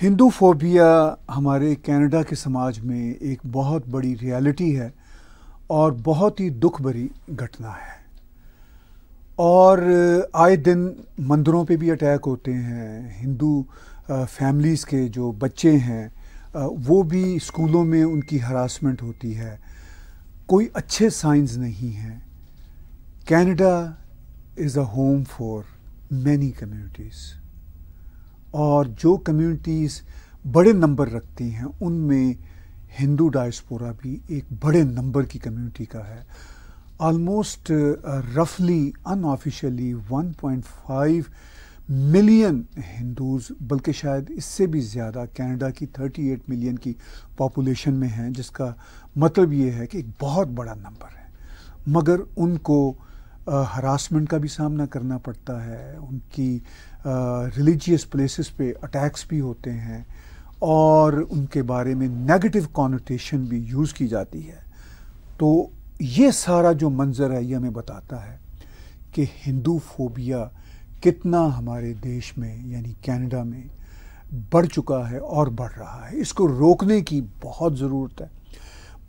Hindu phobia हमारे Canada के समाज में एक बहुत बड़ी रियलिटी है और बहुत ही दुख भरी घटना है और आए दिन मंदिरों पे भी अटैक होते हैं हिंदू फैमिलीज़ के जो बच्चे हैं वो भी स्कूलों में उनकी हरासमेंट होती है कोई अच्छे साइंस नहीं हैं Canada is a home for many communities और जो कम्युनिटीज़ बड़े नंबर रखती हैं उनमें हिंदू डायस्पोरा भी एक बड़े नंबर की कम्युनिटी का है ऑलमोस्ट रफली अनऑफिशियली 1.5 मिलियन हिंदूज बल्कि शायद इससे भी ज़्यादा कनाडा की 38 मिलियन की पॉपुलेशन में हैं जिसका मतलब ये है कि एक बहुत बड़ा नंबर है मगर उनको हरासमेंट का भी सामना करना पड़ता है उनकी रिलीजियस प्लेसेस पे अटैक्स भी होते हैं और उनके बारे में नेगेटिव कॉनोटेशन भी यूज़ की जाती है तो ये सारा जो मंज़र है ये हमें बताता है कि हिंदू फोबिया कितना हमारे देश में यानी कनाडा में बढ़ चुका है और बढ़ रहा है इसको रोकने की बहुत ज़रूरत है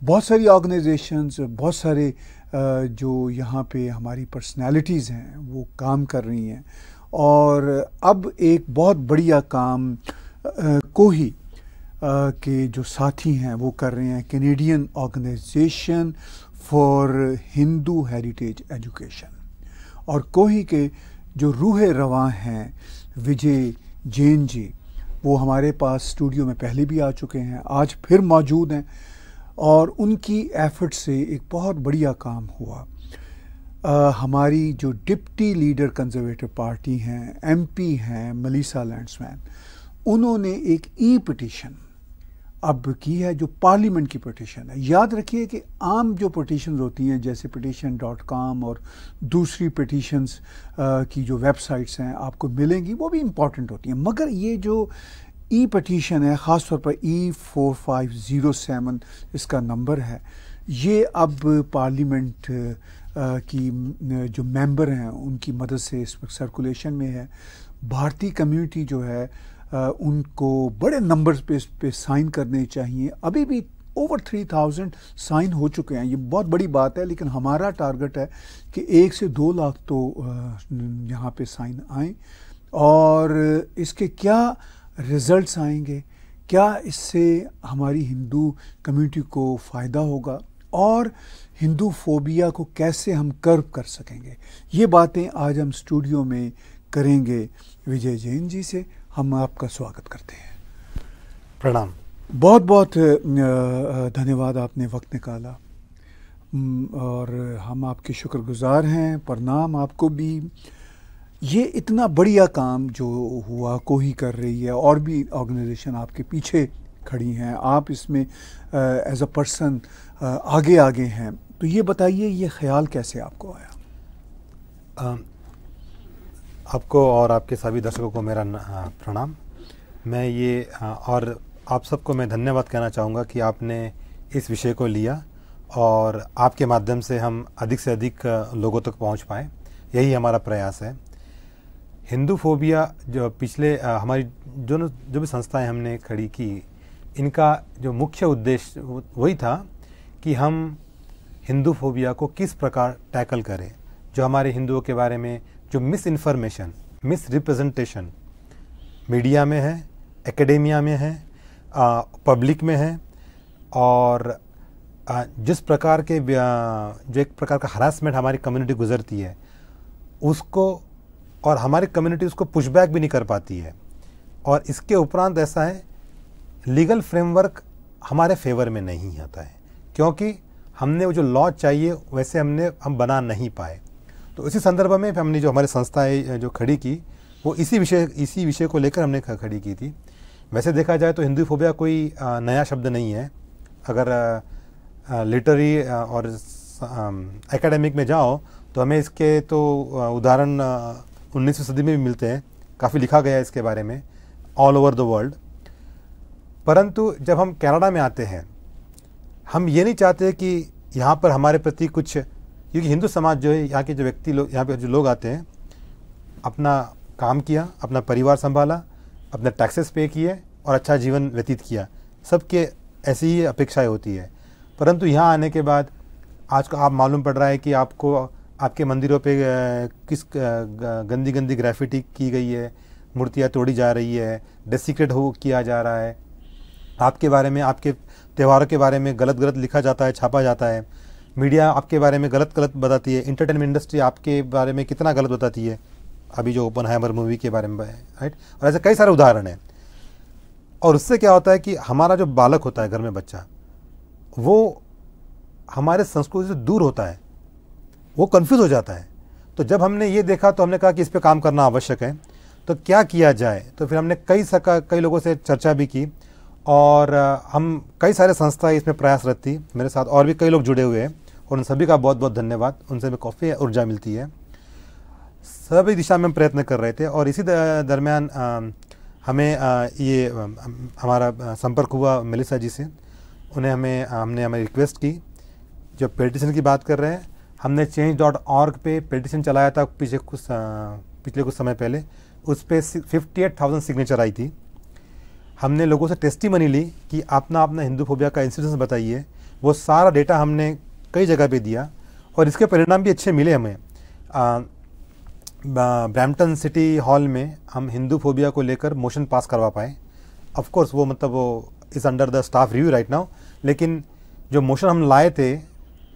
बहुत सारी ऑर्गेनाइजेशंस बहुत सारे जो यहाँ पे हमारी पर्सनालिटीज़ हैं वो काम कर रही हैं और अब एक बहुत बढ़िया काम को ही के जो साथी हैं वो कर रहे हैं Canadian organization for Hindu heritage education और कोही के जो रूह रवा हैं विजय जैन जी वो हमारे पास स्टूडियो में पहले भी आ चुके हैं आज फिर मौजूद हैं और उनकी एफर्ट से एक बहुत बढ़िया काम हुआ आ, हमारी जो डिप्टी लीडर कंजर्वेटिव पार्टी हैं एमपी हैं मलिसा लैंडसमैन उन्होंने एक ई पटिशन अब की है जो पार्लियामेंट की पटिशन है याद रखिए कि आम जो पटिशन होती हैं जैसे पटिशन डॉट कॉम और दूसरी पटिशन्स की जो वेबसाइट्स हैं आपको मिलेंगी वो भी इम्पॉर्टेंट होती हैं मगर ये जो ई e पटिशन है ख़ास तौर पर E four five zero seven इसका नंबर है ये अब पार्लियामेंट की जो मेंबर हैं उनकी मदद से इस वक्त सर्कुलेशन में है भारतीय कम्युनिटी जो है उनको बड़े नंबर पे पर साइन करने चाहिए अभी भी ओवर थ्री थाउजेंड साइन हो चुके हैं ये बहुत बड़ी बात है लेकिन हमारा टारगेट है कि एक से दो लाख तो यहाँ पे साइन आए और इसके क्या रिज़ल्ट्स आएंगे क्या इससे हमारी हिंदू कम्युनिटी को फ़ायदा होगा और हिंदू फोबिया को कैसे हम कर्व कर सकेंगे ये बातें आज हम स्टूडियो में करेंगे विजय जैन जी से हम आपका स्वागत करते हैं प्रणाम बहुत बहुत धन्यवाद आपने वक्त निकाला और हम आपके शुक्रगुजार हैं प्रणाम आपको भी ये इतना बढ़िया काम जो हुआ को ही कर रही है और भी ऑर्गेनाइजेशन आपके पीछे खड़ी हैं आप इसमें एज अ पर्सन आगे आगे हैं तो ये बताइए ये ख्याल कैसे आपको आया आपको और आपके सभी दर्शकों को मेरा प्रणाम मैं ये और आप सबको मैं धन्यवाद कहना चाहूँगा कि आपने इस विषय को लिया और आपके माध्यम से हम अधिक से अधिक लोगों तक पहुँच पाए यही हमारा प्रयास है हिंदू फोबिया जो पिछले हमारी जो न, जो भी संस्थाएं हमने खड़ी की इनका जो मुख्य उद्देश्य वही था कि हम हिंदू फोबिया को किस प्रकार टैकल करें जो हमारे हिंदुओं के बारे में जो misinformation misrepresentation media में है एकेडेमिया में है आ, पब्लिक में है और आ, जिस प्रकार के जो एक प्रकार का हरासमेंट हमारी कम्युनिटी गुजरती है उसको और हमारी कम्युनिटी उसको पुशबैक भी नहीं कर पाती है और इसके उपरांत ऐसा है लीगल फ्रेमवर्क हमारे फेवर में नहीं आता है क्योंकि हमने वो जो लॉ चाहिए वैसे हमने हम बना नहीं पाए तो इसी संदर्भ में हमने जो हमारी संस्था जो खड़ी की वो इसी विषय इसी विषय को लेकर हमने खड़ी की थी वैसे देखा जाए तो हिंदू फोबिया कोई नया शब्द नहीं है अगर लिटरी और एकेडमिक में जाओ तो हमें इसके तो उदाहरण उन्नीसवीं सदी में भी मिलते हैं काफ़ी लिखा गया है इसके बारे में ऑल ओवर द वर्ल्ड परंतु जब हम कनाडा में आते हैं हम ये नहीं चाहते कि यहाँ पर हमारे प्रति कुछ क्योंकि हिंदू समाज जो है यहाँ के जो व्यक्ति लोग यहाँ पर जो लोग आते हैं अपना काम किया अपना परिवार संभाला अपने टैक्सेस पे किए और अच्छा जीवन व्यतीत किया सबके ऐसी ही अपेक्षाएं होती है परंतु यहाँ आने के बाद आज को आप मालूम पड़ रहा है कि आपको आपके मंदिरों पे किस गंदी गंदी ग्राफिटी की गई है मूर्तियाँ तोड़ी जा रही है डेसिक्रेट हो किया जा रहा है आपके बारे में आपके त्यौहारों के बारे में गलत गलत लिखा जाता है छापा जाता है मीडिया आपके बारे में गलत गलत बताती है इंटरटेनमेंट इंडस्ट्री आपके बारे में कितना गलत बताती है अभी जो ओपन हैमर मूवी के बारे में राइट और ऐसे कई सारे उदाहरण हैं और उससे क्या होता है कि हमारा जो बालक होता है घर में बच्चा वो हमारे संस्कृति से दूर होता है वो कन्फ्यूज़ हो जाता है तो जब हमने ये देखा तो हमने कहा कि इस पर काम करना आवश्यक है तो क्या किया जाए तो फिर हमने कई सका कई लोगों से चर्चा भी की और हम कई सारे संस्थाएं इसमें प्रयासरत थी मेरे साथ और भी कई लोग जुड़े हुए हैं और उन सभी का बहुत बहुत धन्यवाद उनसे हमें काफ़ी ऊर्जा मिलती है सभी दिशा में हम प्रयत्न कर रहे थे और इसी दरमियान हमें ये हमारा संपर्क हुआ मिलिसा जी से उन्हें हमें हमने हमें रिक्वेस्ट की जो पेटिशन की बात कर रहे हैं हमने चेंज डॉट ऑर्ग पे पिटिशन चलाया था पीछे कुछ पिछले कुछ समय पहले उस पर फिफ्टी एट थाउजेंड सिग्नेचर आई थी हमने लोगों से टेस्टी मनी ली कि अपना अपना हिंदू फोबिया का इंसिडेंस बताइए वो सारा डेटा हमने कई जगह पे दिया और इसके परिणाम भी अच्छे मिले हमें ब्रैम्पटन सिटी हॉल में हम हिंदू फोबिया को लेकर मोशन पास करवा पाए ऑफकोर्स वो मतलब वो is under the staff review right now लेकिन जो मोशन हम लाए थे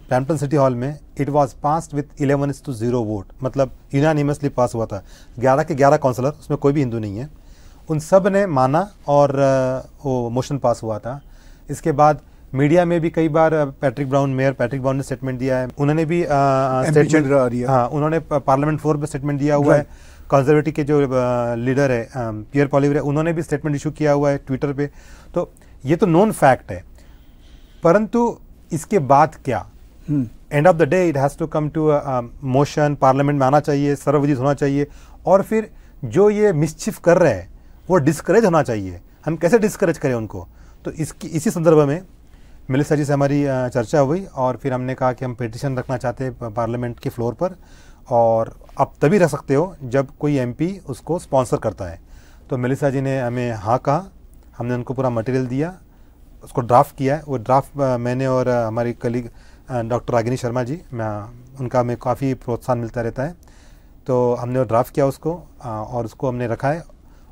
पैम्पटन सिटी हॉल में it was pass with eleven is to zero vote मतलब यूनानिमसली पास हुआ था ग्यारह के ग्यारह काउंसलर उसमें कोई भी हिंदू नहीं है उन सब ने माना और वो मोशन पास हुआ था इसके बाद मीडिया में भी कई बार Patrick Brown mayor Patrick Brown ने स्टेटमेंट दिया है उन्होंने भी स्टेटमेंट हाँ उन्होंने पार्लियामेंट फ्लोर पर स्टेटमेंट दिया हुआ है कंजर्वेटिव के जो लीडर है पियर पॉलीवर है उन्होंने भी स्टेटमेंट इशू किया हुआ है ट्विटर पे तो ये तो नॉन फैक्ट है परंतु इसके बाद क्या end of the day it has to come to motion parliament में आना चाहिए सर्वजित होना चाहिए और फिर जो ये मिसचिफ कर रहे हैं वो डिस्करेज होना चाहिए हम कैसे डिस्करेज करें उनको तो इसकी इसी संदर्भ में मिलिस्टर जी से हमारी चर्चा हुई और फिर हमने कहा कि हम पिटिशन रखना चाहते हैं पार्लियामेंट के फ्लोर पर और आप तभी रह सकते हो जब कोई एम उसको स्पॉन्सर करता है तो मिलिसा जी ने हमें हाँ कहा हमने उनको पूरा मटेरियल दिया उसको ड्राफ्ट किया है वो ड्राफ्ट मैंने और हमारी कलीग डॉक्टर रागिनी शर्मा जी मैं उनका हमें काफ़ी प्रोत्साहन मिलता रहता है तो हमने ड्राफ्ट किया उसको और उसको हमने रखा है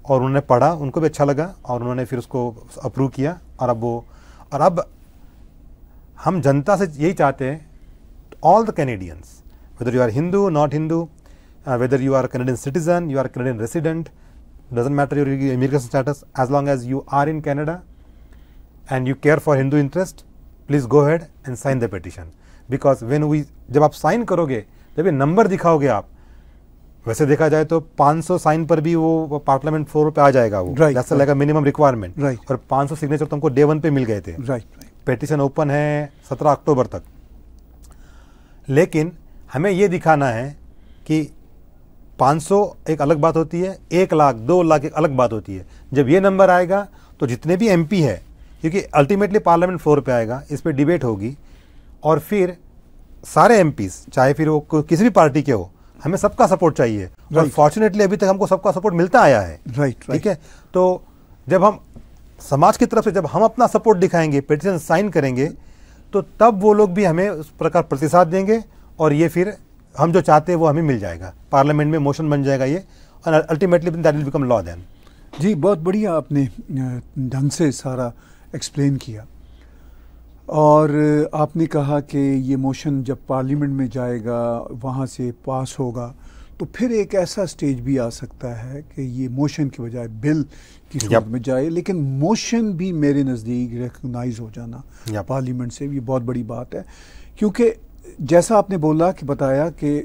और उन्होंने पढ़ा उनको भी अच्छा लगा और उन्होंने फिर उसको अप्रूव किया और अब वो और अब हम जनता से यही चाहते हैं all the Canadians whether you are Hindu not Hindu whether you are Canadian citizen you are Canadian resident doesn't matter your immigration status as long as you are in Canada and you care for Hindu interest please go ahead and sign the petition because when we जब आप sign करोगे जब ये number दिखाओगे आप वैसे देखा जाए तो 500 साइन पर भी वो पार्लियामेंट फ्लोर पे आ जाएगा वो right, right. लगेगा मिनिमम रिक्वायरमेंट right. और 500 सिग्नेचर तो हमको डे वन पे मिल गए थे राइट पेटिशन ओपन है 17 अक्टूबर तक लेकिन हमें ये दिखाना है कि 500 एक अलग बात होती है एक लाख दो लाख एक अलग बात होती है जब ये नंबर आएगा तो जितने भी एम है क्योंकि अल्टीमेटली पार्लियामेंट फ्लोर पे आएगा इस पर डिबेट होगी और फिर सारे एम चाहे फिर वो किसी भी पार्टी के हो हमें सबका सपोर्ट चाहिए अनफॉर्चुनेटली अभी तक हमको सबका सपोर्ट मिलता आया है राइट ठीक है तो जब हम समाज की तरफ से जब हम अपना सपोर्ट दिखाएंगे पिटिशन साइन करेंगे तो तब वो लोग भी हमें उस प्रकार प्रतिसाद देंगे और ये फिर हम जो चाहते हैं वो हमें मिल जाएगा पार्लियामेंट में मोशन बन जाएगा ये और ultimately that will become law then जी बहुत बढ़िया आपने ढंग से सारा एक्सप्लेन किया और आपने कहा कि ये मोशन जब पार्लियामेंट में जाएगा वहाँ से पास होगा तो फिर एक ऐसा स्टेज भी आ सकता है कि ये मोशन के बजाय बिल की सूरत में जाए लेकिन मोशन भी मेरे नज़दीक रिकोगनाइज हो जाना पार्लियामेंट से ये बहुत बड़ी बात है क्योंकि जैसा आपने बोला कि बताया कि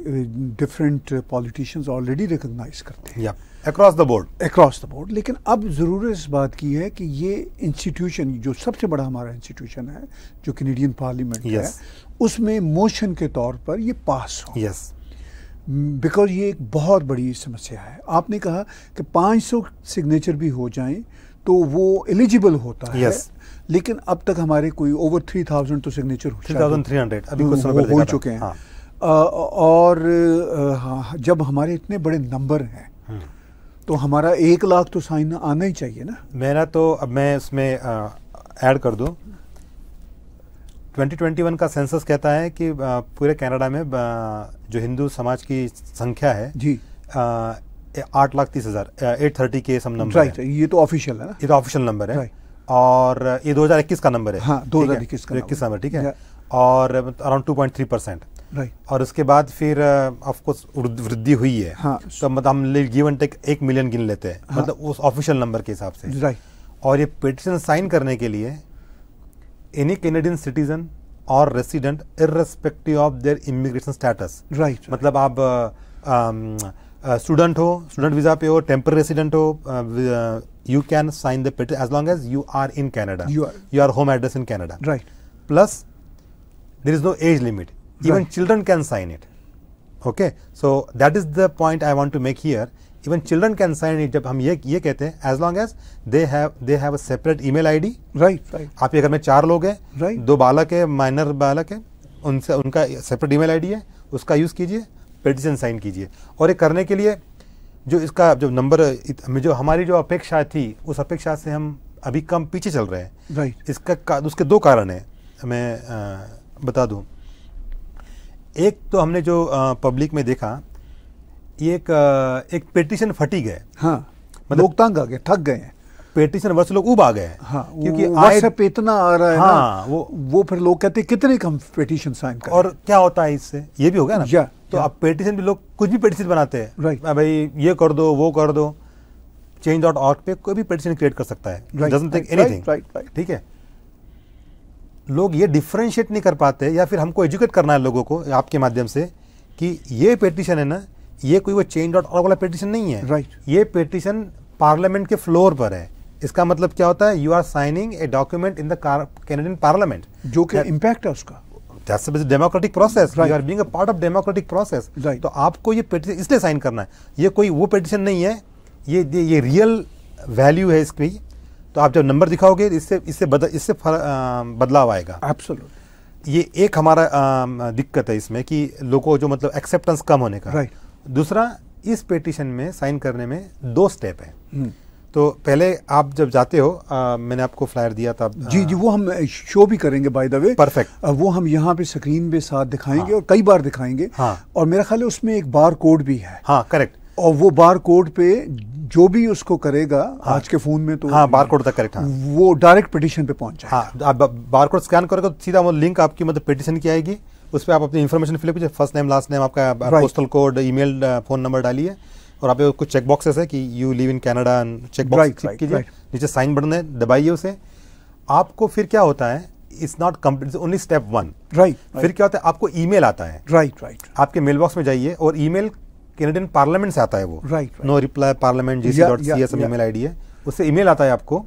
डिफरेंट पॉलिटिशियंस ऑलरेडी रिकोगनाइज़ करते हैं across the board across the board लेकिन अब ज़रूरत इस बात की है कि ये इंस्टीट्यूशन जो सबसे बड़ा हमारा इंस्टीट्यूशन है जो कनेडियन पार्लियामेंट yes. है उसमें मोशन के तौर पर ये पास हो यस बिकॉज ये एक बहुत बड़ी समस्या है आपने कहा कि 500 सिग्नेचर भी हो जाएं तो वो एलिजिबल होता yes. है लेकिन अब तक हमारे कोई ओवर थ्री थाउजेंड तो signature three thousand three hundred अभी कुछ हो चुके हैं हाँ। और हाँ, जब हमारे इतने बड़े नंबर हैं तो हमारा एक लाख तो साइन आना ही चाहिए ना मेरा तो अब मैं इसमें ऐड कर दूं 2021 का सेंसस कहता है कि पूरे कनाडा में जो हिंदू समाज की संख्या है जी आठ लाख तीस हजार एट थर्टी के सम नंबर है ये तो ऑफिशियल है ना ये तो ऑफिशियल नंबर है और ये 2021 का नंबर है हाँ, 2021 का नंबर ठीक है और अराउंड 2.3 परसेंट राइट और उसके बाद फिर ऑफकोर्स uh, वृद्धि हुई है हाँ तो मतलब हम गिवन टेक एक मिलियन गिन लेते हैं हाँ, मतलब उस ऑफिशियल नंबर के हिसाब से राइट और ये पिटिशन साइन करने के लिए एनी कैनेडियन सिटीजन और resident irrespective of their immigration status right मतलब आप स्टूडेंट uh, um, uh, हो स्टूडेंट वीजा पे हो टेम्पर रेसिडेंट हो you can sign the petition as long as you are in Canada you are home address in Canada right plus there is no age limit even right. children can sign it okay so that is the point i want to make here even children can sign it जब हम ये ये कहते हैं as long as they have they have a separate email id right right आपके घर में चार लोग हैं राइट right. दो बालक hai माइनर बालक है उनसे उनका सेपरेट email id है उसका यूज़ कीजिए पेटिशन साइन कीजिए और ये करने के लिए जो इसका जो नंबर जो हमारी जो अपेक्षा थी उस अपेक्षा से हम अभी कम पीछे चल रहे हैं right. इसका उसके दो कारण हैं मैं आ, बता दूँ एक तो हमने जो पब्लिक में देखा ये एक एक पेटिशन फटी गए हाँ मतलब लोग तंग आ गए थक गए हैं पेटिशन वर्ष लोग उब आ गए हैं हाँ, क्योंकि आय से पेतना आ रहा है हाँ, ना, वो वो फिर लोग कहते हैं कितने कम पेटिशन साइन कर और क्या होता है इससे ये भी हो गया ना या, तो अब पेटिशन भी लोग कुछ भी पेटिशन बनाते हैं राइट भाई ये कर दो वो कर दो चेंज डॉट ऑर्ग पे कोई भी पेटिशन क्रिएट कर सकता है ठीक है लोग ये डिफ्रेंशिएट नहीं कर पाते या फिर हमको एजुकेट करना है लोगों को आपके माध्यम से कि ये पेटिशन है ना ये कोई वो चेंज डॉट और वाला पेटिशन नहीं है राइट right. ये पेटिशन पार्लियामेंट के फ्लोर पर है इसका मतलब क्या होता है you are signing a document in the Canadian parliament जो कि इम्पैक्ट है उसका democratic process you are being a part of democratic process तो आपको ये पेटिशन इसलिए साइन करना है ये कोई वो पेटिशन नहीं है ये, ये रियल वैल्यू है इसकी तो आप जब नंबर दिखाओगे इससे इससे बदल इससे बदलाव आएगा एब्सोल्युट ये एक हमारा आ, दिक्कत है इसमें कि लोगों जो मतलब एक्सेप्टेंस कम होने का राइट right. दूसरा इस पेटिशन में साइन करने में दो स्टेप है हम्म। तो पहले आप जब जाते हो आ, मैंने आपको फ्लायर दिया था जी जी वो हम शो भी करेंगे बाय द वे परफेक्ट वो हम यहाँ पे स्क्रीन पे साथ दिखाएंगे हाँ, और कई बार दिखाएंगे हाँ, और मेरा ख्याल है उसमें एक बार कोड भी है हाँ करेक्ट और वो बार कोड पे जो भी उसको करेगा हाँ, आज के फोन में तो हाँ बार कोड तक करेक्ट हाँ। वो डायरेक्ट पिटिशन पे पहुंच जाएगा हाँ आप बार कोड स्कैन करोगे तो सीधा वो लिंक आपकी मतलब पिटिशन की आएगी उस पर आप अपनी इन्फॉर्मेशन फिल कीजिए फर्स्ट नेम लास्ट नेम आपका postal code e phone number डालिए और आप कुछ चेक बॉक्सेस है कि you live in Canada check box कीजिए नीचे साइन बटन है दबाइए उसे आपको फिर क्या होता है it's not complete only step one right फिर क्या होता है आपको ईमेल आता है राइट right, राइट right. आपके मेल बॉक्स में जाइए और ईमेल कैनेडियन पार्लियामेंट से आता है वो right no reply parliament G dot C S M E mail आई है उससे ई आता है आपको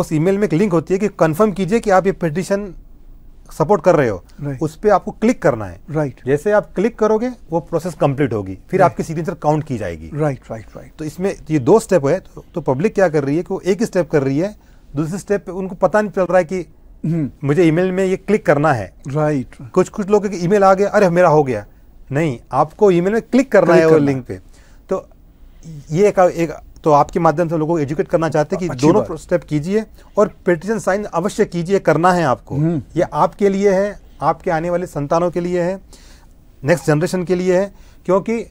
उस ई में एक लिंक होती है कि कन्फर्म कीजिए कि आप ये पिटिशन सपोर्ट कर रहे हो right. उस पर आपको क्लिक करना है राइट right. जैसे आप क्लिक करोगे वो प्रोसेस कंप्लीट होगी फिर right. आपकी सिग्नेचर काउंट की जाएगी राइट राइट राइट तो इसमें ये दो स्टेप है तो, तो पब्लिक क्या कर रही है कि वो एक ही स्टेप कर रही है दूसरे स्टेप पे उनको पता नहीं चल रहा है कि हम्म। मुझे ईमेल में ये क्लिक करना है राइट right. कुछ कुछ लोगों के ईमेल आ गया अरे मेरा हो गया नहीं आपको ईमेल में क्लिक करना क्लिक है वो लिंक पे तो ये एक, एक तो आपके माध्यम से लोगों को एजुकेट करना चाहते हैं कि दोनों स्टेप कीजिए और पिटिशन साइन अवश्य कीजिए करना है आपको हम्म। ये आपके लिए है आपके आने वाले संतानों के लिए है नेक्स्ट जनरेशन के लिए है क्योंकि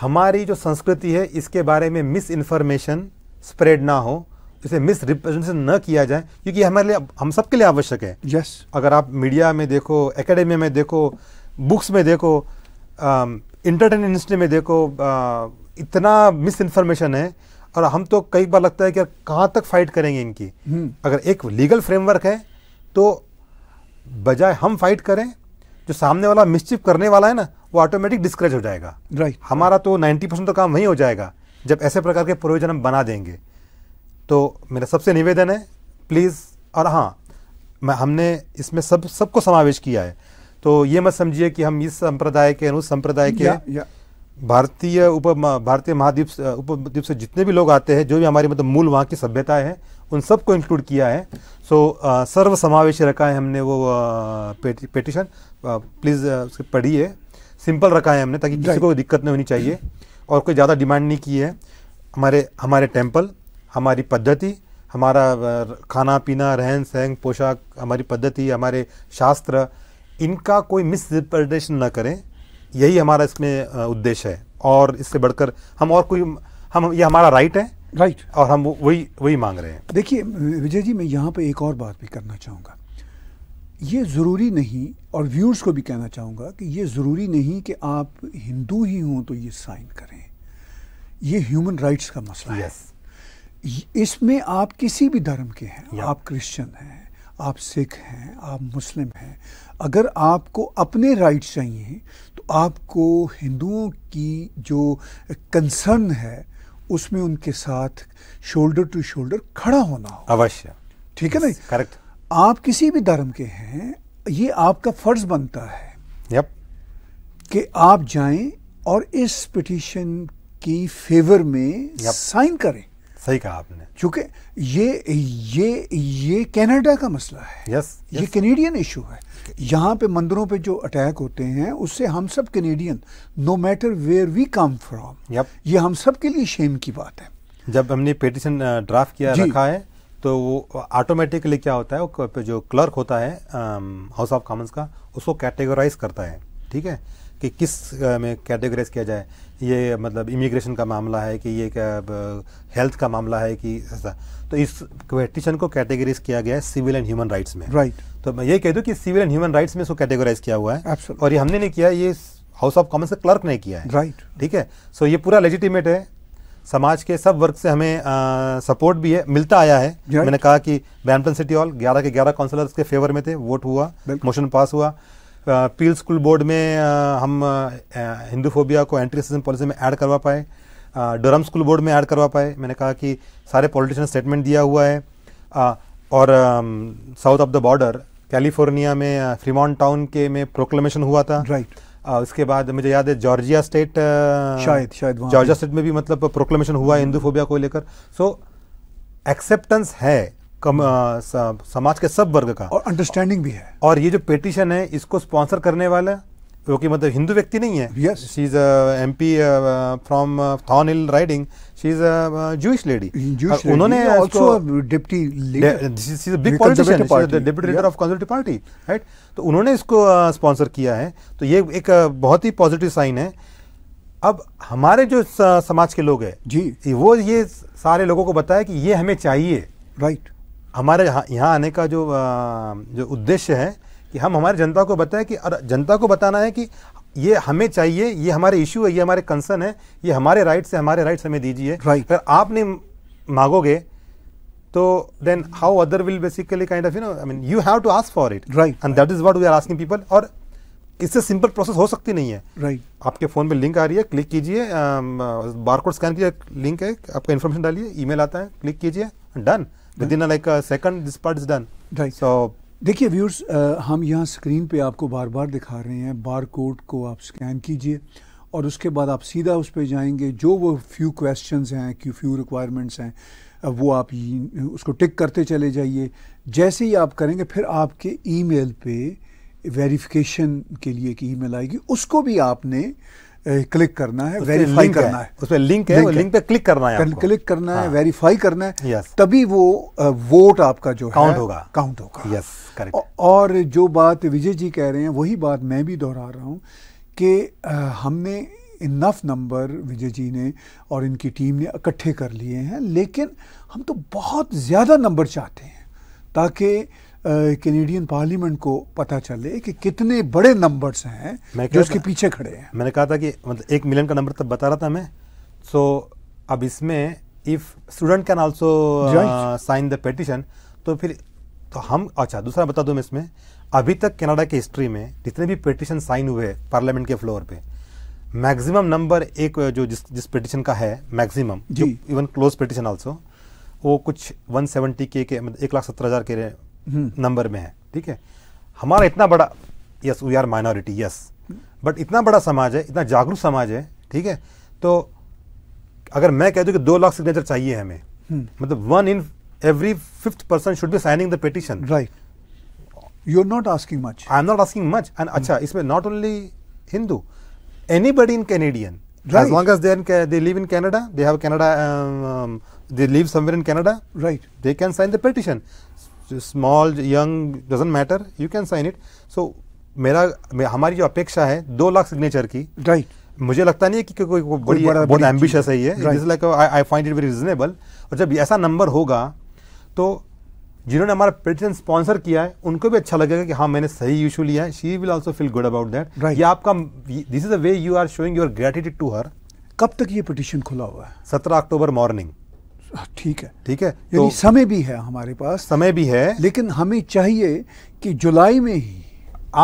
हमारी जो संस्कृति है इसके बारे में मिस इन्फॉर्मेशन स्प्रेड ना हो इसे मिस रिप्रेजेंटेशन न किया जाए क्योंकि हमारे लिए हम सबके लिए आवश्यक है यस yes. अगर आप मीडिया में देखो एकेडमी में देखो बुक्स में देखो इंटरटेन um, इंडस्ट्री में देखो आ, uh, इतना मिस इन्फॉर्मेशन है और हम तो कई बार लगता है कि कहाँ तक फाइट करेंगे इनकी हम्म। अगर एक लीगल फ्रेमवर्क है तो बजाय हम फाइट करें जो सामने वाला मिसचिप करने वाला है ना वो ऑटोमेटिक डिस्करेज हो जाएगा राइट हमारा तो नाइन्टी परसेंट तो काम वहीं हो जाएगा जब ऐसे प्रकार के प्रयोजन हम बना देंगे तो मेरा सबसे निवेदन है प्लीज़ और हाँ मैं हमने इसमें सब सबको समावेश किया है तो ये मत समझिए कि हम इस संप्रदाय के अनु संप्रदाय के भारतीय उप भारतीय महाद्वीप उपद्वीप से जितने भी लोग आते हैं जो भी हमारी मतलब मूल वहाँ की सभ्यता हैं उन सबको इंक्लूड किया है सो so, सर्व समावेश रखा है हमने वो पेटिशन प्लीज़ उसके पढ़िए सिंपल रखा है हमने ताकि किसी को दिक्कत नहीं होनी चाहिए और कोई ज़्यादा डिमांड नहीं की है हमारे हमारे टेम्पल हमारी पद्धति हमारा खाना पीना रहन सहन पोशाक हमारी पद्धति हमारे शास्त्र इनका कोई मिस रिप्रेजेंटेशन ना करें यही हमारा इसमें उद्देश्य है और इससे बढ़कर हम और कोई हम ये हमारा राइट है राइट और हम वही वही मांग रहे हैं देखिए विजय जी मैं यहाँ पे एक और बात भी करना चाहूँगा ये ज़रूरी नहीं और व्यूर्स को भी कहना चाहूँगा कि ये ज़रूरी नहीं कि आप हिंदू ही हों तो ये साइन करें ये ह्यूमन राइट्स का मसला yes. है इसमें आप किसी भी धर्म के हैं yeah. आप क्रिश्चियन हैं आप सिख हैं आप मुस्लिम हैं अगर आपको अपने राइट्स चाहिए तो आपको हिंदुओं की जो कंसर्न है उसमें उनके साथ शोल्डर टू शोल्डर खड़ा होना हो अवश्य ठीक है ना करेक्ट आप किसी भी धर्म के हैं ये आपका फर्ज बनता है यप कि आप जाएं और इस पिटीशन की फेवर में साइन करें सही कहा आपने क्योंकि ये ये ये कनाडा का मसला है यस yes, ये कैनेडियन yes. इशू है यहाँ पे मंदिरों पे जो अटैक होते हैं उससे हम सब Canadian no matter where we come from ये हम सब के लिए शेम की बात है जब हमने पेटिशन ड्राफ्ट किया रखा है तो वो ऑटोमेटिकली क्या होता है जो क्लर्क होता है हाउस ऑफ कॉमन्स का उसको कैटेगराइज करता है ठीक है कि किस में कैटेगराइज किया जाए ये मतलब इमिग्रेशन का मामला है कि ये हेल्थ का मामला है कि ऐसा तो इस पेटिशन को कैटेगराइज किया गया है सिविल एंड ह्यूमन राइट्स में राइट right. तो मैं ये कह दूँ कि सिविल एंड ह्यूमन राइट्स में इसको कैटेगराइज किया हुआ है Absolutely. और ये हमने नहीं किया ये हाउस ऑफ कॉमन से क्लर्क ने किया है राइट right. ठीक है सो so, ये पूरा लेजिटिमेट है समाज के सब वर्ग से हमें आ, सपोर्ट भी है मिलता आया है right. मैंने कहा कि बैम्पटन सिटी हॉल ग्यारह के ग्यारह काउंसिलर्स के फेवर में थे वोट हुआ मोशन पास हुआ पील स्कूल बोर्ड में हम हिंदू फोबिया को एंटी रेसिज्म पॉलिसी में ऐड करवा पाए डरम स्कूल बोर्ड में ऐड करवा पाए मैंने कहा कि सारे पॉलिटिशियन स्टेटमेंट दिया हुआ है और south of the border California में फ्रीमॉन टाउन के में प्रोक्लेमेशन हुआ था राइट right. आ, उसके बाद मुझे याद है जॉर्जिया स्टेट शायद शायद जॉर्जिया स्टेट में भी मतलब प्रोक्लेमेशन हुआ हिंदू फोबिया को लेकर सो एक्सेप्टेंस है कम समाज के सब वर्ग का और अंडरस्टैंडिंग भी है और ये जो पेटिशन है इसको स्पॉन्सर करने वाला क्योंकि मतलब हिंदू व्यक्ति नहीं है yes she is M P from Thornhill riding she is Jewish lady उन्होंने also deputy she is big politician deputy leader of conservative party right तो उन्होंने इसको स्पॉन्सर किया है तो ये एक बहुत ही पॉजिटिव साइन है अब हमारे जो समाज के लोग हैं जी वो ये सारे लोगों को बताया कि ये हमें चाहिए राइट right. हमारे यहाँ यहाँ आने का जो जो उद्देश्य है कि हम हमारे जनता को बताएं कि और जनता को बताना है कि ये हमें चाहिए ये हमारे इशू है ये हमारे कंसर्न है ये हमारे राइट्स है हमारे राइट्स हमें दीजिए राइट अगर आप नहीं मांगोगे तो then how other will basically kind of you know I mean you have to ask for it right and that is what we are asking people और इससे सिंपल प्रोसेस हो सकती नहीं है राइट right. आपके फोन में link आ रही है क्लिक कीजिए बारकोड um, स्कैन कीजिए लिंक है आपका इन्फॉर्मेशन डालिए ईमेल आता है क्लिक कीजिए done within a, like a second this part is done देखिए व्यूअर्स uh, हम यहाँ स्क्रीन पे आपको बार बार दिखा रहे हैं बार कोड को आप स्कैन कीजिए और उसके बाद आप सीधा उस पर जाएंगे जो वो फ्यू क्वेश्चन हैं क्यू फ्यू रिक्वायरमेंट्स हैं uh, वो आप उसको टिक करते चले जाइए जैसे ही आप करेंगे फिर आपके ईमेल पे वेरिफिकेशन के लिए एक ईमेल आएगी उसको भी आपने क्लिक करना है वेरीफाई करना है, उसमें लिंक है लिंक, पे क्लिक करना है क्लिक करना है वेरीफाई हाँ। करना है तभी वो वोट आपका जो काउंट होगा काउंट होगा यस करेक्ट और जो बात विजय जी कह रहे हैं वही बात मैं भी दोहरा रहा हूँ कि हमने इनफ नंबर विजय जी ने और इनकी टीम ने इकट्ठे कर लिए हैं लेकिन हम तो बहुत ज़्यादा नंबर चाहते हैं ताकि कैनेडियन पार्लियामेंट को पता चले कि कितने बड़े नंबर्स हैं जो उसके पीछे खड़े हैं मैंने कहा था कि मतलब एक मिलियन का नंबर तब बता रहा था मैं सो so, अब इसमें if student can also sign the petition तो फिर तो हम अच्छा दूसरा बता दूँ मैं इसमें अभी तक कनाडा की हिस्ट्री में जितने भी पेटिशन साइन हुए पार्लियामेंट के फ्लोर पे मैक्सिमम नंबर एक जो जिस जिस पेटिशन का है maximum even close petition also वो कुछ 170 के के मतलब एक लाख सत्तर हज़ार के नंबर में है ठीक है हमारा इतना बड़ा yes we are minority yes but इतना बड़ा समाज है इतना जागरूक समाज है ठीक है तो अगर मैं कह दूं कि दो लाख सिग्नेचर चाहिए हमें मतलब one in every fifth person should be signing the petition right you are not asking much I am not asking much and अच्छा इसमें not only Hindu anybody in Canadian as long as there they live in Canada they have Canada they live somewhere in Canada right they can sign the petition small young doesn't matter you can sign it so मेरा हमारी जो अपेक्षा है दो lakh signature की right मुझे लगता नहीं है कि कोई बड़ी बहुत एम्बिशियस है ये like I find it very reasonable और जब ऐसा नंबर होगा तो जिन्होंने हमारा पेटिशन स्पॉन्सर किया है उनको भी अच्छा लगेगा कि हाँ मैंने सही इशू लिया है she will also feel good about that ये आपका this is the way you are showing your gratitude to her कब तक ये पिटिशन खुला हुआ है सत्रह अक्टूबर मॉर्निंग हाँ, ठीक है ठीक है तो, समय भी है हमारे पास समय भी है लेकिन हमें चाहिए कि जुलाई में ही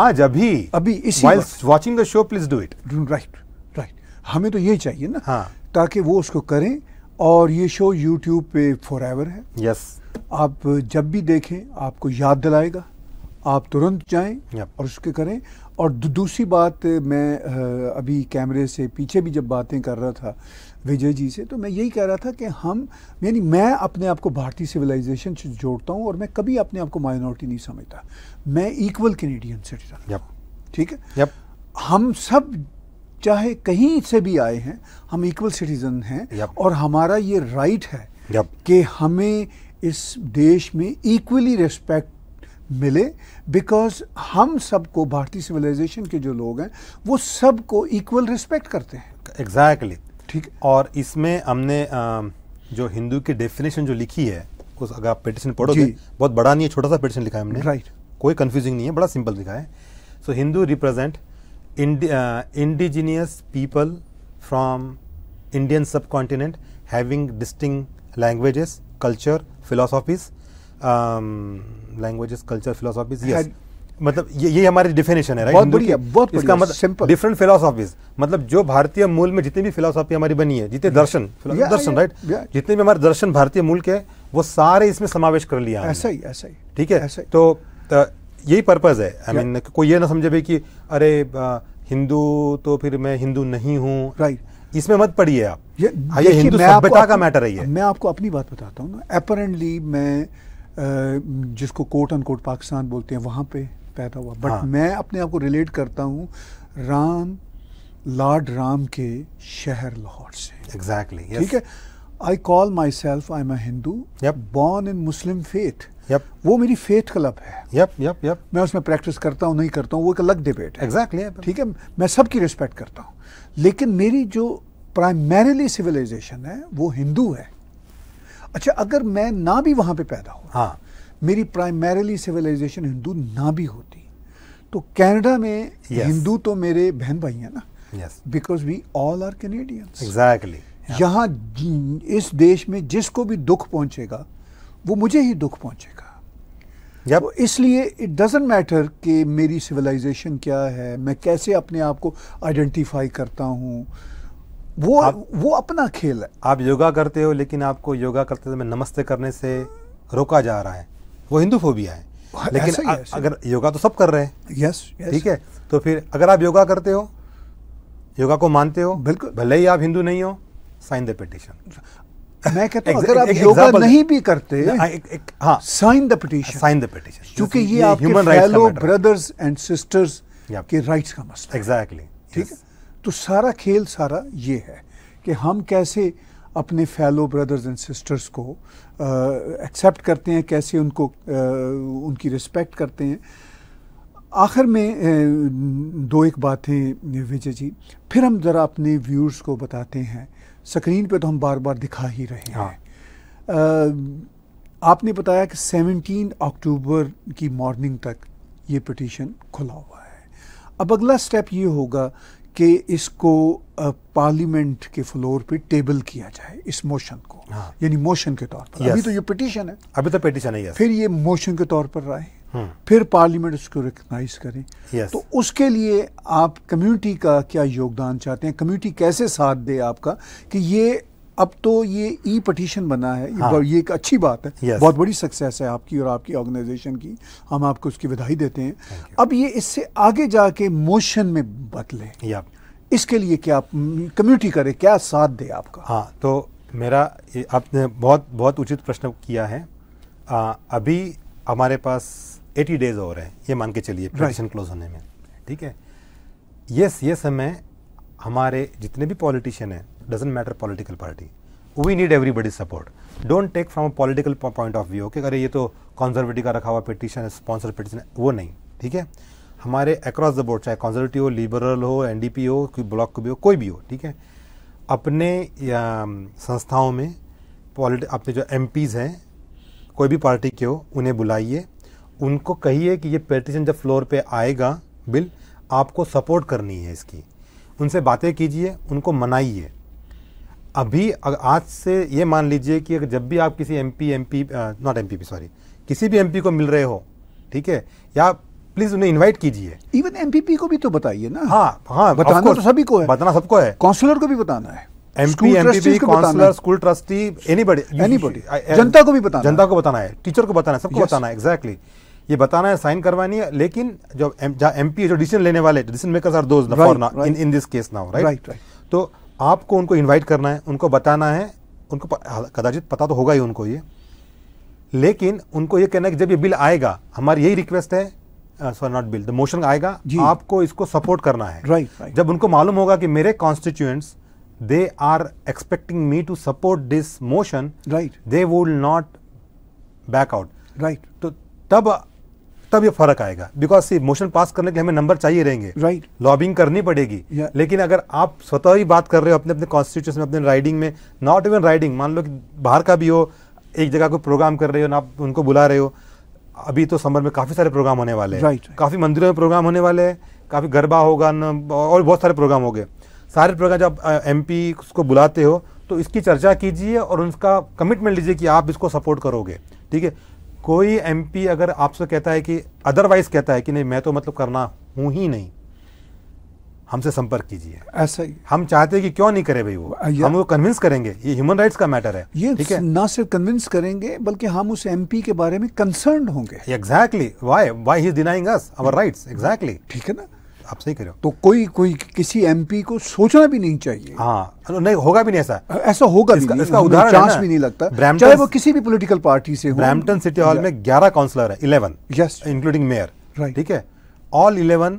आज अभी अभी इसी watching the show please do it right right हमें तो ये चाहिए ना हाँ ताकि वो उसको करें और ये शो यूट्यूब पे फॉर एवर है यस yes. आप जब भी देखें आपको याद दिलाएगा आप तुरंत जाएं और उसके करें और दूसरी बात मैं अभी कैमरे से पीछे भी जब बातें कर रहा था विजय जी से तो मैं यही कह रहा था कि हम यानी मैं अपने आप को भारतीय सिविलाइजेशन से जोड़ता हूँ और मैं कभी अपने आप को माइनॉरिटी नहीं समझता मैं इक्वल कैनेडियन सिटीजन ठीक है हम सब चाहे कहीं से भी आए हैं हम इक्वल सिटीजन हैं और हमारा ये राइट है कि हमें इस देश में इक्वली रिस्पेक्ट मिले बिकॉज हम सबको भारतीय सिविलाइजेशन के जो लोग हैं वो सबको इक्वल रिस्पेक्ट करते हैं एग्जैक्टली exactly. ठीक और इसमें हमने जो हिंदू की डेफिनेशन जो लिखी है उस अगर आप पिटिशन पढ़ोगे बहुत बड़ा नहीं है छोटा सा पिटिशन लिखा है हमने राइट right. कोई कंफ्यूजिंग नहीं है बड़ा सिंपल लिखा है so Hindu represent indigenous people from Indian subcontinent having distinct languages culture philosophies languages culture philosophies yes मतलब ये ये हमारी डिफिनेशन है राइट बहुत बहुत इसका मतलब सिंपल डिफरेंट फिलोसॉफीज मतलब जो भारतीय मूल में जितनी भी फिलोसॉफी हमारी बनी है जितने दर्शन दर्शन राइट जितने भी हमारे दर्शन भारतीय मूल के वो सारे इसमें समावेश कर लिया ऐसा ही ऐसा ही ठीक है तो यही पर्पज है आई मीन कोई ये ना समझे भाई कि अरे हिंदू तो फिर मैं हिंदू नहीं हूँ राइट इसमें मत पढ़िए आप ये हाँ, हिंदू सभ्यता का मैटर है मैं आपको अपनी बात बताता हूँ ना अपरेंटली मैं जिसको कोट अन कोट पाकिस्तान बोलते हैं वहाँ पे पैदा हुआ बट हाँ। मैं अपने आप को रिलेट करता हूँ राम लॉर्ड राम के शहर लाहौर से एग्जैक्टली exactly, yes. है I call myself I am a Hindu born in Muslim faith Yep. वो मेरी फेथ क्लब है yep, yep, yep. मैं उसमें प्रैक्टिस करता हूँ नहीं करता हूँ वो एक अलग डिबेट है exactly, ठीक है मैं सबकी रिस्पेक्ट करता हूँ लेकिन मेरी जो प्राइमरीली सिविलाइजेशन है वो हिंदू है अच्छा अगर मैं ना भी वहां पे पैदा हो हाँ मेरी प्राइमरीली सिविलाइजेशन हिंदू ना भी होती तो कनाडा में yes. हिंदू तो मेरे बहन भाई हैं ना because we all are Canadian exactly यहाँ इस देश में जिसको भी दुख पहुंचेगा वो मुझे ही दुख पहुंचेगा yep. तो इसलिए इट डजेंट मैटर कि मेरी सिविलाइजेशन क्या है मैं कैसे अपने आप को आइडेंटिफाई करता हूँ वो आप, वो अपना खेल है आप योगा करते हो लेकिन आपको योगा करते समय नमस्ते करने से रोका जा रहा है वो हिंदू फोबिया है लेकिन आ, अगर योगा तो सब कर रहे हैं यस ठीक है तो फिर अगर आप योगा करते हो योगा को मानते हो बिल्कुल भले ही आप हिंदू नहीं हो साइन द पिटिशन मैं कहता हूँ अगर आप योगा नहीं भी करते sign the petition sign the petition क्योंकि ये आपके ब्रदर्स एंड सिस्टर्स के राइट्स का मसला एग्जैक्टली ठीक है तो सारा खेल सारा ये है कि हम कैसे अपने फैलो ब्रदर्स एंड सिस्टर्स को एक्सेप्ट करते हैं कैसे उनको आ, उनकी रिस्पेक्ट करते हैं आखिर में दो एक बातें विजय जी फिर हम ज़रा अपने व्यूर्स को बताते हैं स्क्रीन पे तो हम बार बार दिखा ही रहे हाँ। हैं आ, आपने बताया कि 17 अक्टूबर की मॉर्निंग तक ये पटिशन खुला हुआ है अब अगला स्टेप ये होगा कि इसको पार्लियामेंट के फ्लोर पे टेबल किया जाए इस मोशन को हाँ। यानी मोशन के तौर पर अभी तो ये पिटीशन है अभी तो पिटीशन है फिर ये मोशन के तौर पर आए हम्म। फिर पार्लियामेंट उसको रिकग्नाइज करें तो उसके लिए आप कम्युनिटी का क्या योगदान चाहते हैं कम्युनिटी कैसे साथ दे आपका कि ये अब तो ये ई e पटिशन बना है हाँ। ये एक अच्छी बात है yes. बहुत बड़ी सक्सेस है आपकी और आपकी ऑर्गेनाइजेशन की हम आपको उसकी विधाई देते हैं अब ये इससे आगे जाके मोशन में बदले yeah. इसके लिए क्या कम्युनिटी करे क्या साथ दे आपका हाँ तो मेरा आपने बहुत बहुत उचित प्रश्न किया है आ, अभी हमारे पास 80 डेज और हैं ये मान के चलिए पटिशन क्लोज होने में ठीक है यस ये समय हमारे जितने भी पॉलिटिशियन हैं doesn't matter political party we need everybody support don't take from a political point of view कि अरे ये तो कॉन्जर्वेटिव का रखा हुआ पिटिशन स्पॉन्सर पिटिशन है वो नहीं ठीक है हमारे अक्रॉस द बोर्ड चाहे कॉन्जर्वेटिव हो लिबरल हो एन डी पी हो कोई ब्लॉक भी हो कोई भी हो ठीक है अपने संस्थाओं में पॉलिट अपने जो एम पीज हैं कोई भी पार्टी के हो उन्हें बुलाइए उनको कहिए कि ये पिटिशन जब फ्लोर पर आएगा बिल आपको सपोर्ट करनी है इसकी उनसे बातें कीजिए उनको मनाइए अभी आज से ये मान लीजिए कि अगर जब भी आप किसी M P M P not M P sorry किसी भी एम को मिल रहे हो ठीक है या प्लीज उन्हें इनवाइट कीजिए इवन एम को भी तो बताइए ना हाँ हाँ बताना तो सभी को है बताना सबको है काउंसिलर को भी बताना है MP MPP councillor school trustee anybody anybody जनता को भी बताना जनता को बताना है टीचर को बताना है सबको बताना है एग्जैक्टली ये बताना है साइन करवानी है लेकिन जो एम पी जो डिसीजन लेने वाले decision makers are those in in this case now right right तो आपको उनको इनवाइट करना है उनको बताना है उनको कदाचित पता तो होगा ही उनको ये लेकिन उनको ये कहना है कि जब ये बिल आएगा हमारी यही रिक्वेस्ट है sorry not bill the motion आएगा आपको इसको सपोर्ट करना है राइट right, right. जब उनको मालूम होगा कि मेरे constituents they are expecting me to support this motion right they would not back out right तो तब तब ये फर्क आएगा बिकॉज मोशन पास करने के लिए हमें नंबर चाहिए रहेंगे राइट right. लॉबिंग करनी पड़ेगी yeah. लेकिन अगर आप स्वतः ही बात कर रहे हो अपने अपने कॉन्स्टिट्यूशन में अपने राइडिंग में नॉट इवन राइडिंग मान लो कि बाहर का भी हो एक जगह कोई प्रोग्राम कर रहे हो ना आप उनको बुला रहे हो अभी तो समर में काफ़ी सारे प्रोग्राम होने वाले हैं right. काफ़ी मंदिरों में प्रोग्राम होने वाले हैं काफ़ी गरबा होगा और बहुत सारे प्रोग्राम हो गए सारे प्रोग्राम जब एम पी उसको बुलाते हो तो इसकी चर्चा कीजिए और उनका कमिटमेंट लीजिए कि आप इसको सपोर्ट करोगे ठीक है कोई एमपी अगर आपसे कहता है कि अदरवाइज कहता है कि नहीं मैं तो मतलब करना हूं ही नहीं हमसे संपर्क कीजिए ऐसा ही हम चाहते हैं कि क्यों नहीं करे भाई वो हम वो कन्विंस करेंगे ये ह्यूमन राइट्स का मैटर है ये ठीक है ना सिर्फ कन्विंस करेंगे बल्कि हम उस एमपी के बारे में कंसर्न होंगे exactly why why he denying us our rights exactly ठीक है ना आप सही कह रहे हो तो कोई कोई किसी एमपी को सोचना भी नहीं चाहिए हाँ नहीं होगा भी नहीं ऐसा ऐसा होगा इसका, भी इसका उदाहरण चांस भी नहीं लगता चाहे वो किसी भी पॉलिटिकल पार्टी से हो ब्रैम्पटन सिटी हॉल में ग्यारह काउंसलर है eleven yes including mayor right ठीक है all eleven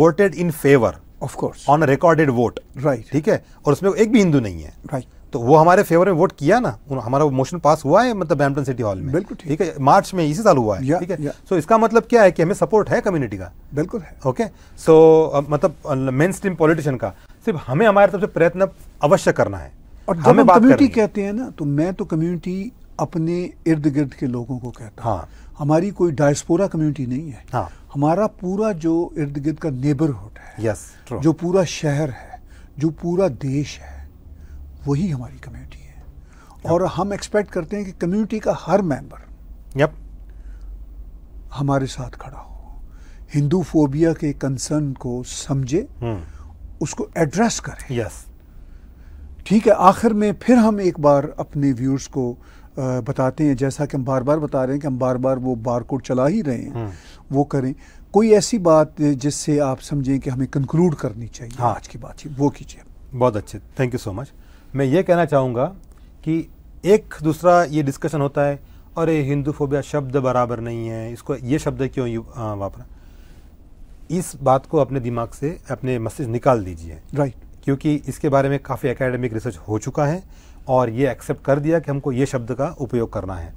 voted in favour of course on recorded vote right ठीक है और उसमें एक भी हिंदू नहीं है राइट right. तो वो हमारे फेवर में वोट किया ना हमारा मोशन पास हुआ है मतलब बैम्पटन सिटी हॉल में बिल्कुल ठीक है मार्च में इसी साल हुआ है ठीक है सो so, इसका मतलब क्या है कि हमें सपोर्ट है कम्युनिटी का बिल्कुल है ओके सो मतलब मेन स्ट्रीम पॉलिटिशियन का सिर्फ हमें हमारे तरफ से प्रयत्न अवश्य करना है और जब हमें कम्युनिटी कहते हैं ना तो मैं तो कम्युनिटी अपने इर्द गिर्द के लोगों को कहता हूँ हाँ। हमारी कोई डायस्पोरा कम्युनिटी नहीं है हाँ। हमारा पूरा जो इर्द गिर्द का नेबरहुड है जो पूरा शहर है जो पूरा देश है वही हमारी कम्युनिटी है और हम एक्सपेक्ट करते हैं कि कम्युनिटी का हर मेंबर यप हमारे साथ खड़ा हो हिंदू फोबिया के कंसर्न को समझे हम्म। उसको एड्रेस करें यस ठीक है आखिर में फिर हम एक बार अपने व्यूर्स को बताते हैं जैसा कि हम बार बार बता रहे हैं कि हम बार बार वो बार कोड चला ही रहे हैं हम्म। वो करें कोई ऐसी बात जिससे आप समझें कि हमें कंक्लूड करनी चाहिए हाँ. आज की बातचीत वो कीजिए बहुत अच्छे थैंक यू सो मच मैं ये कहना चाहूँगा कि एक दूसरा ये डिस्कशन होता है और ये हिंदू फोबिया शब्द बराबर नहीं है इसको ये शब्द क्यों वापरा इस बात को अपने दिमाग से अपने मस्तिष्क निकाल दीजिए राइट right. क्योंकि इसके बारे में काफ़ी एकेडमिक रिसर्च हो चुका है और ये एक्सेप्ट कर दिया कि हमको ये शब्द का उपयोग करना है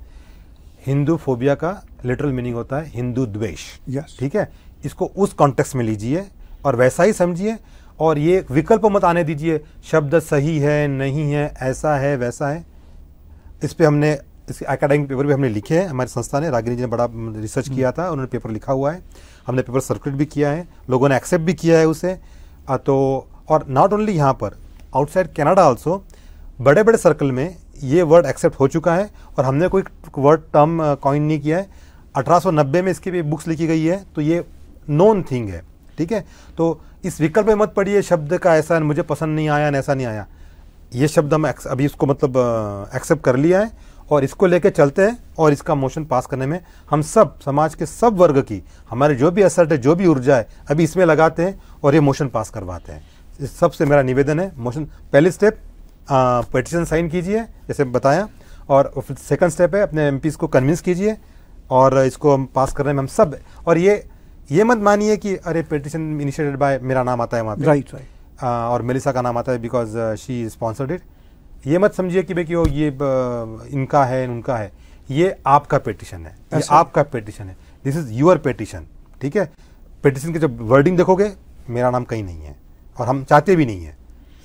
हिंदू फोबिया का लिटरल मीनिंग होता है हिंदू द्वेष yes. ठीक है इसको उस कॉन्टेक्स्ट में लीजिए और वैसा ही समझिए और ये विकल्प मत आने दीजिए शब्द सही है नहीं है ऐसा है वैसा है इस पर हमने इसके अकेडमिक पेपर भी हमने लिखे हैं हमारी संस्था ने रागिनी जी ने बड़ा रिसर्च किया था उन्होंने पेपर लिखा हुआ है हमने पेपर सर्कुलेट भी किया है लोगों ने एक्सेप्ट भी किया है उसे तो और नॉट ओनली यहाँ पर आउटसाइड कैनाडा ऑल्सो बड़े बड़े सर्कल में ये वर्ड एक्सेप्ट हो चुका है और हमने कोई वर्ड टर्म कॉइन नहीं किया है अठारह में इसकी भी बुक्स लिखी गई है तो ये नॉन थिंग है ठीक है तो इस विकल्प में मत पढ़िए शब्द का ऐसा मुझे पसंद नहीं आया ऐसा नहीं आया ये शब्द हम अभी इसको मतलब एक्सेप्ट कर लिया है और इसको लेके चलते हैं और इसका मोशन पास करने में हम सब समाज के सब वर्ग की हमारे जो भी असर है जो भी ऊर्जा है अभी इसमें लगाते हैं और ये मोशन पास करवाते हैं सबसे मेरा निवेदन है मोशन पहले स्टेप पटिशन साइन कीजिए जैसे बताया और सेकंड स्टेप है अपने एम को कन्विंस कीजिए और इसको हम पास करने में हम सब और ये ये मत मानिए कि अरे पेटिशन इनिशिएटेड बाय मेरा नाम आता है वहाँ पे राइट राइट और मेलिसा का नाम आता है बिकॉज शी स्पॉन्सर्ड इट ये मत समझिए कि भाई कि ये uh, इनका है उनका है ये आपका पेटिशन है ये अच्छा। आपका पेटिशन है दिस इज योर पेटिशन ठीक है पेटिशन के जब वर्डिंग देखोगे मेरा नाम कहीं नहीं है और हम चाहते भी नहीं है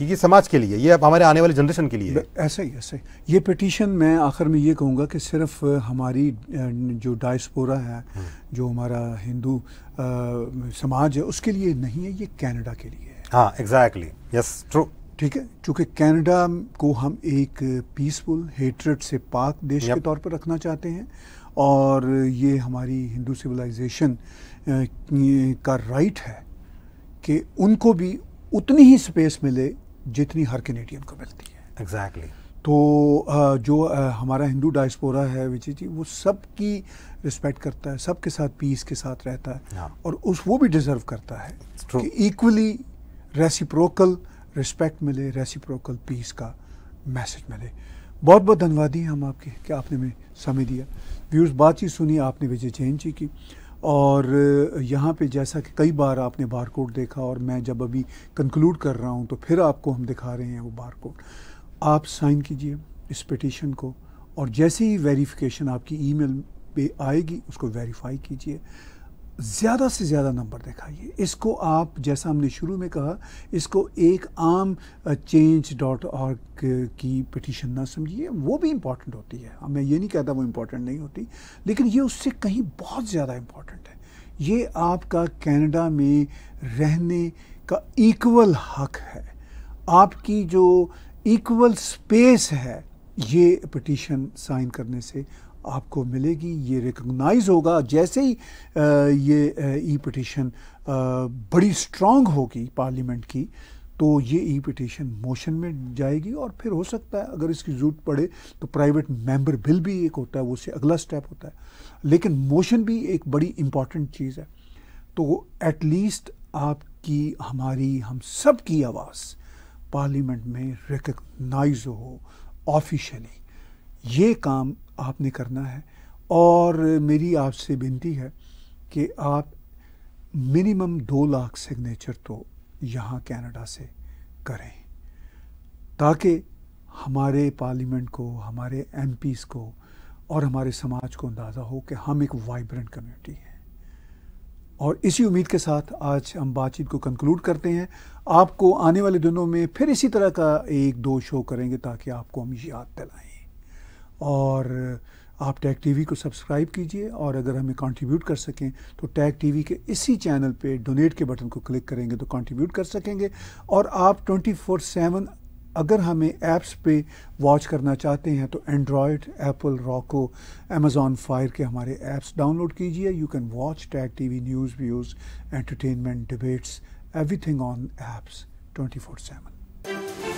ये समाज के लिए ये हमारे आने वाली जनरेशन के लिए ऐसा ही ऐसा ही ये पिटिशन मैं आखिर में ये कहूँगा कि सिर्फ हमारी जो डायस्पोरा है हाँ। जो हमारा हिंदू समाज है उसके लिए नहीं है ये कैनेडा के लिए है हाँ एग्जैक्टली यस ट्रू ठीक है चूंकि कैनेडा को हम एक पीसफुल हेटरेट से पाक देश के तौर पर रखना चाहते हैं और ये हमारी हिंदू सिविलाइजेशन का राइट है कि उनको भी उतनी ही स्पेस मिले जितनी हर कैनेडियन को मिलती है एग्जैक्टली exactly. तो जो हमारा हिंदू डायस्पोरा है विजय जी वो सबकी रिस्पेक्ट करता है सबके साथ पीस के साथ रहता है yeah. हाँ। और उस वो भी डिजर्व करता है कि इक्वली रेसिप्रोकल रिस्पेक्ट मिले रेसिप्रोकल पीस का मैसेज मिले बहुत बहुत धन्यवादी हैं हम आपके कि आपने में समय दिया व्यूज़ बातचीत सुनी आपने विजय जैन जी की और यहाँ पे जैसा कि कई बार आपने बार कोड देखा और मैं जब अभी कंक्लूड कर रहा हूँ तो फिर आपको हम दिखा रहे हैं वो बार कोड आप साइन कीजिए इस पटिशन को और जैसे ही वेरिफिकेशन आपकी ईमेल पे आएगी उसको वेरीफाई कीजिए ज़्यादा से ज़्यादा नंबर दिखाइए इसको आप जैसा हमने शुरू में कहा इसको एक आम चेंज डॉट और की पटिशन ना समझिए वो भी इम्पॉर्टेंट होती है मैं ये नहीं कहता वो इम्पॉर्टेंट नहीं होती लेकिन ये उससे कहीं बहुत ज़्यादा इम्पॉर्टेंट है ये आपका कनाडा में रहने का इक्वल हक है आपकी जो इक्वल स्पेस है ये पटिशन साइन करने से आपको मिलेगी ये रिकॉग्नाइज होगा जैसे ही ये ई पटिशन बड़ी स्ट्रांग होगी पार्लियामेंट की तो ये ई पटिशन मोशन में जाएगी और फिर हो सकता है अगर इसकी जरूरत पड़े तो प्राइवेट मेंबर बिल भी एक होता है वो उससे अगला स्टेप होता है लेकिन मोशन भी एक बड़ी इम्पॉर्टेंट चीज़ है तो एटलीस्ट आपकी हमारी हम सब की आवाज़ पार्लियामेंट में रिकगनाइज हो ऑफिशियली ये काम आपने करना है और मेरी आपसे विनती है कि आप मिनिमम दो लाख सिग्नेचर तो यहाँ कनाडा से करें ताकि हमारे पार्लियामेंट को हमारे एम को और हमारे समाज को अंदाज़ा हो कि हम एक वाइब्रेंट कम्युनिटी हैं और इसी उम्मीद के साथ आज हम बातचीत को कंक्लूड करते हैं आपको आने वाले दिनों में फिर इसी तरह का एक दो शो करेंगे ताकि आपको हम याद दिलाएं और आप टैग टीवी को सब्सक्राइब कीजिए और अगर हमें कंट्रीब्यूट कर सकें तो टैग टीवी के इसी चैनल पे डोनेट के बटन को क्लिक करेंगे तो कंट्रीब्यूट कर सकेंगे और आप 24/7 अगर हमें ऐप्स पे वॉच करना चाहते हैं तो Android Apple Roku Amazon Fire के हमारे ऐप्स डाउनलोड कीजिए you can watch tag we news views entertainment debates every on apps twenty four